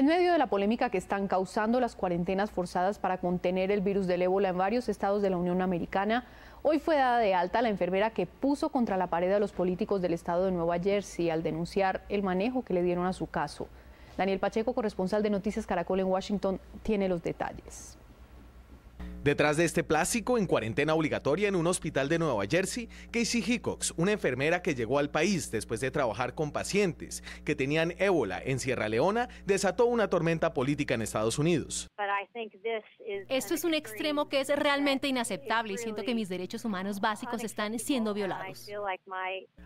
En medio de la polémica que están causando las cuarentenas forzadas para contener el virus del ébola en varios estados de la Unión Americana, hoy fue dada de alta la enfermera que puso contra la pared a los políticos del estado de Nueva Jersey al denunciar el manejo que le dieron a su caso. Daniel Pacheco, corresponsal de Noticias Caracol en Washington, tiene los detalles. Detrás de este plástico, en cuarentena obligatoria en un hospital de Nueva Jersey, Casey Hickox, una enfermera que llegó al país después de trabajar con pacientes que tenían ébola en Sierra Leona, desató una tormenta política en Estados Unidos. Esto es un extremo que es realmente inaceptable y siento que mis derechos humanos básicos están siendo violados.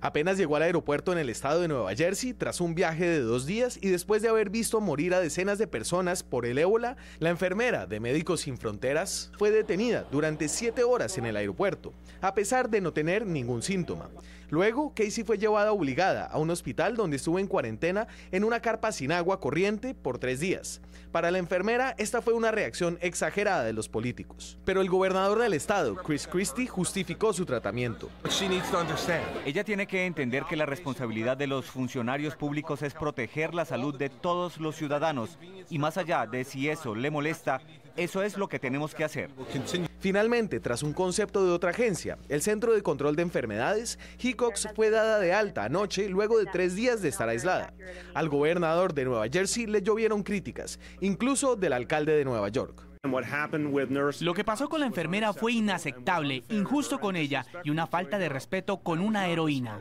Apenas llegó al aeropuerto en el estado de Nueva Jersey tras un viaje de dos días y después de haber visto morir a decenas de personas por el ébola, la enfermera de Médicos Sin Fronteras fue fue detenida durante siete horas en el aeropuerto, a pesar de no tener ningún síntoma. Luego, Casey fue llevada obligada a un hospital donde estuvo en cuarentena en una carpa sin agua corriente por tres días. Para la enfermera, esta fue una reacción exagerada de los políticos. Pero el gobernador del estado, Chris Christie, justificó su tratamiento. Ella tiene que entender que la responsabilidad de los funcionarios públicos es proteger la salud de todos los ciudadanos y más allá de si eso le molesta, eso es lo que tenemos que hacer. Finalmente, tras un concepto de otra agencia, el Centro de Control de Enfermedades, Hickox fue dada de alta anoche luego de tres días de estar aislada. Al gobernador de Nueva Jersey le llovieron críticas, incluso del alcalde de Nueva York. Lo que pasó con la enfermera fue inaceptable, injusto con ella y una falta de respeto con una heroína.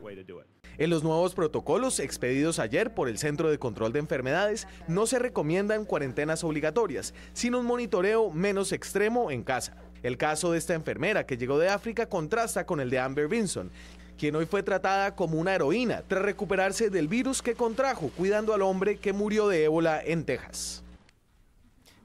En los nuevos protocolos expedidos ayer por el Centro de Control de Enfermedades, no se recomiendan cuarentenas obligatorias, sino un monitoreo menos extremo en casa. El caso de esta enfermera que llegó de África contrasta con el de Amber Vinson, quien hoy fue tratada como una heroína tras recuperarse del virus que contrajo, cuidando al hombre que murió de ébola en Texas.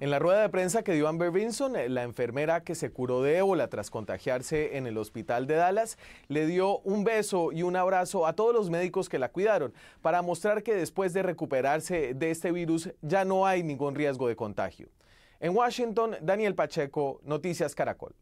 En la rueda de prensa que dio Amber Vinson, eh, la enfermera que se curó de ébola tras contagiarse en el hospital de Dallas, le dio un beso y un abrazo a todos los médicos que la cuidaron para mostrar que después de recuperarse de este virus ya no hay ningún riesgo de contagio. En Washington, Daniel Pacheco, Noticias Caracol.